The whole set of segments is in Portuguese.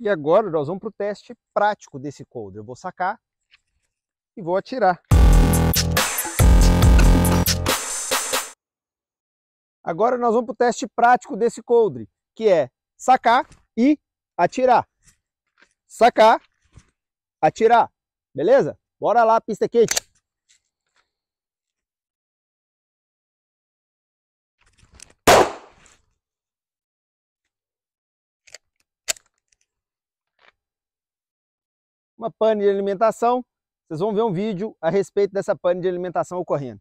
E agora nós vamos para o teste prático desse coldre. Eu vou sacar e vou atirar. Agora nós vamos para o teste prático desse coldre, que é sacar e atirar. Sacar, atirar. Beleza? Bora lá, pista quente. uma pane de alimentação. Vocês vão ver um vídeo a respeito dessa pane de alimentação ocorrendo.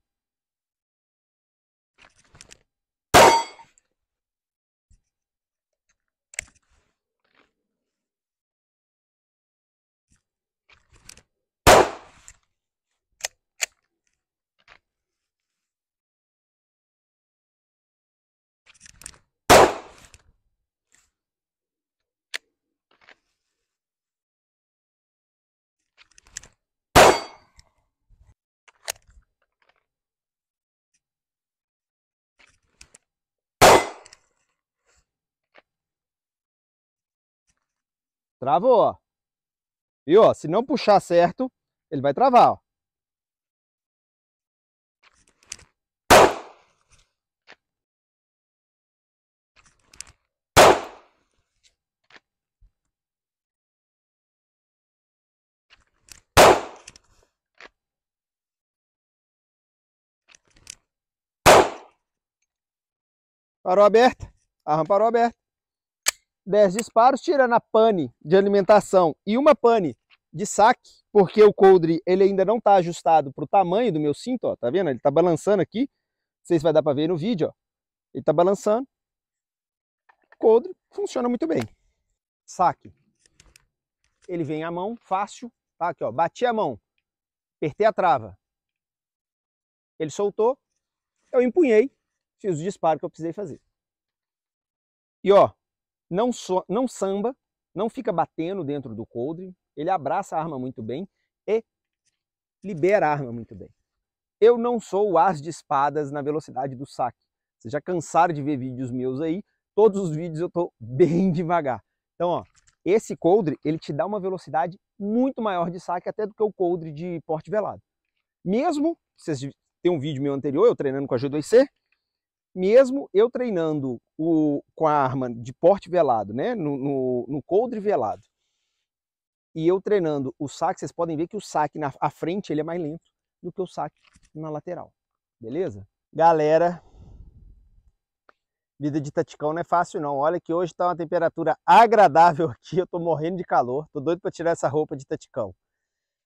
Travou, ó. E ó, se não puxar certo, ele vai travar, ó. Parou aberta, a rampa parou aberta. 10 disparos, tirando a pane de alimentação e uma pane de saque, porque o coldre ele ainda não está ajustado para o tamanho do meu cinto, ó, tá vendo? Ele está balançando aqui, não sei se vai dar para ver no vídeo, ó. ele está balançando. O coldre funciona muito bem. Saque, ele vem à mão, fácil, tá? Aqui, ó, bati a mão, apertei a trava, ele soltou, eu empunhei, fiz o disparo que eu precisei fazer. E ó, não, so, não samba, não fica batendo dentro do coldre, ele abraça a arma muito bem e libera a arma muito bem. Eu não sou o as de espadas na velocidade do saque. Vocês já cansaram de ver vídeos meus aí, todos os vídeos eu estou bem devagar. Então, ó, esse coldre, ele te dá uma velocidade muito maior de saque até do que o coldre de porte velado. Mesmo, vocês têm um vídeo meu anterior, eu treinando com a G2C, mesmo eu treinando o, com a arma de porte velado, né, no, no, no coldre velado, e eu treinando o saque, vocês podem ver que o saque na frente ele é mais lento do que o saque na lateral, beleza? Galera, vida de taticão não é fácil não. Olha que hoje está uma temperatura agradável aqui, eu estou morrendo de calor, estou doido para tirar essa roupa de taticão.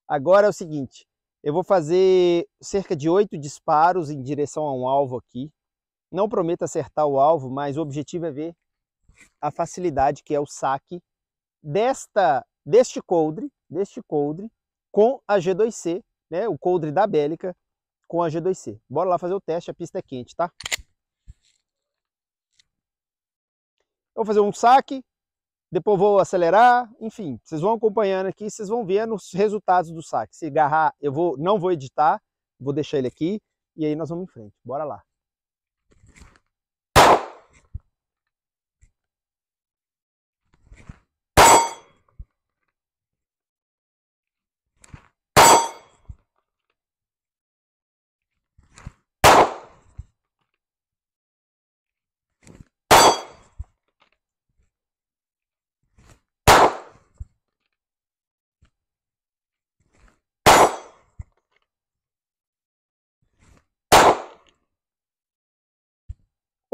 Agora é o seguinte, eu vou fazer cerca de oito disparos em direção a um alvo aqui, não prometo acertar o alvo, mas o objetivo é ver a facilidade que é o saque desta, deste coldre, deste coldre com a G2C, né? o coldre da Bélica com a G2C. Bora lá fazer o teste, a pista é quente, tá? Eu vou fazer um saque, depois vou acelerar, enfim, vocês vão acompanhando aqui, vocês vão vendo os resultados do saque. Se agarrar, eu vou, não vou editar, vou deixar ele aqui e aí nós vamos em frente. Bora lá.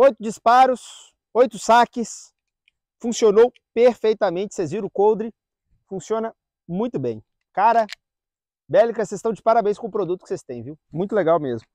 Oito disparos, oito saques, funcionou perfeitamente. Vocês viram o coldre, funciona muito bem. Cara, Bélica, vocês estão de parabéns com o produto que vocês têm, viu? Muito legal mesmo.